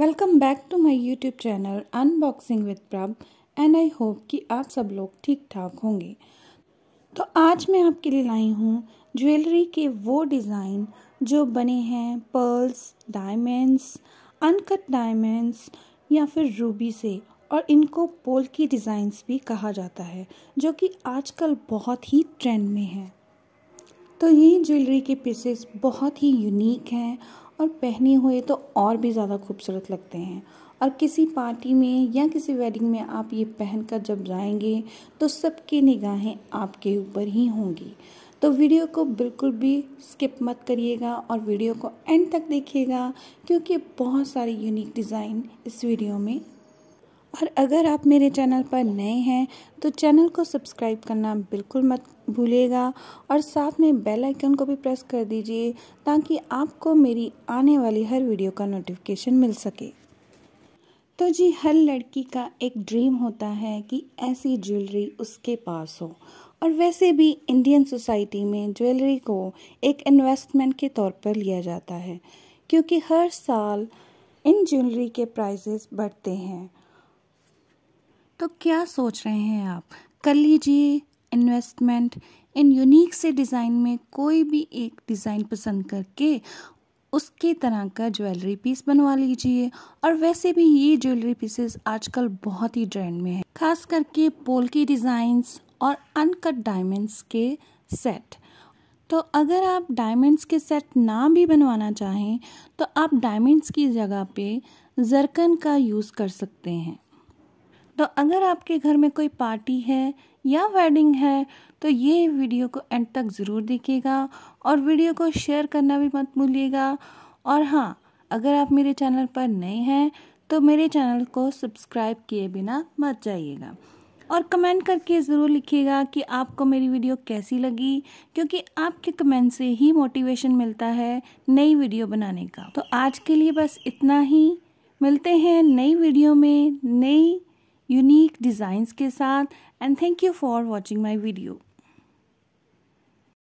welcome back to my YouTube channel unboxing with Prabh and I hope कि आप सब लोग ठीक ठाक होंगे तो आज मैं आपके लिए लाई हूँ ज्वेलरी के वो डिज़ाइन जो बने हैं पर्ल्स डायमंड्स अनकट डायमंड्स या फिर रूबी से और इनको पोल की डिज़ाइंस भी कहा जाता है जो कि आजकल बहुत ही ट्रेंड में है तो ये ज्वेलरी के पीसेस बहुत ही यूनिक हैं और पहने हुए तो और भी ज़्यादा खूबसूरत लगते हैं और किसी पार्टी में या किसी वेडिंग में आप ये पहनकर जब जाएंगे तो सबकी निगाहें आपके ऊपर ही होंगी तो वीडियो को बिल्कुल भी स्किप मत करिएगा और वीडियो को एंड तक देखिएगा क्योंकि बहुत सारे यूनिक डिज़ाइन इस वीडियो में और अगर आप मेरे चैनल पर नए हैं तो चैनल को सब्सक्राइब करना बिल्कुल मत भूलिएगा और साथ में बेल आइकन को भी प्रेस कर दीजिए ताकि आपको मेरी आने वाली हर वीडियो का नोटिफिकेशन मिल सके तो जी हर लड़की का एक ड्रीम होता है कि ऐसी ज्वेलरी उसके पास हो और वैसे भी इंडियन सोसाइटी में ज्वेलरी को एक इन्वेस्टमेंट के तौर पर लिया जाता है क्योंकि हर साल इन ज्वेलरी के प्राइजेस बढ़ते हैं तो क्या सोच रहे हैं आप कर लीजिए इन्वेस्टमेंट इन यूनिक से डिज़ाइन में कोई भी एक डिज़ाइन पसंद करके उसके तरह का ज्वेलरी पीस बनवा लीजिए और वैसे भी ये ज्वेलरी पीसेस आजकल बहुत ही ट्रेंड में है खास करके पोल की डिज़ाइंस और अनकट डायमंड्स के सेट तो अगर आप डायमंड्स के सेट ना भी बनवाना चाहें तो आप डायमंड्स की जगह पे जरकन का यूज़ कर सकते हैं तो अगर आपके घर में कोई पार्टी है या वेडिंग है तो ये वीडियो को एंड तक ज़रूर देखिएगा और वीडियो को शेयर करना भी मत भूलिएगा और हाँ अगर आप मेरे चैनल पर नए हैं तो मेरे चैनल को सब्सक्राइब किए बिना मत जाइएगा और कमेंट करके ज़रूर लिखिएगा कि आपको मेरी वीडियो कैसी लगी क्योंकि आपके कमेंट से ही मोटिवेशन मिलता है नई वीडियो बनाने का तो आज के लिए बस इतना ही मिलते हैं नई वीडियो में नई यूनिक डिज़ाइंस के साथ and thank you for watching my video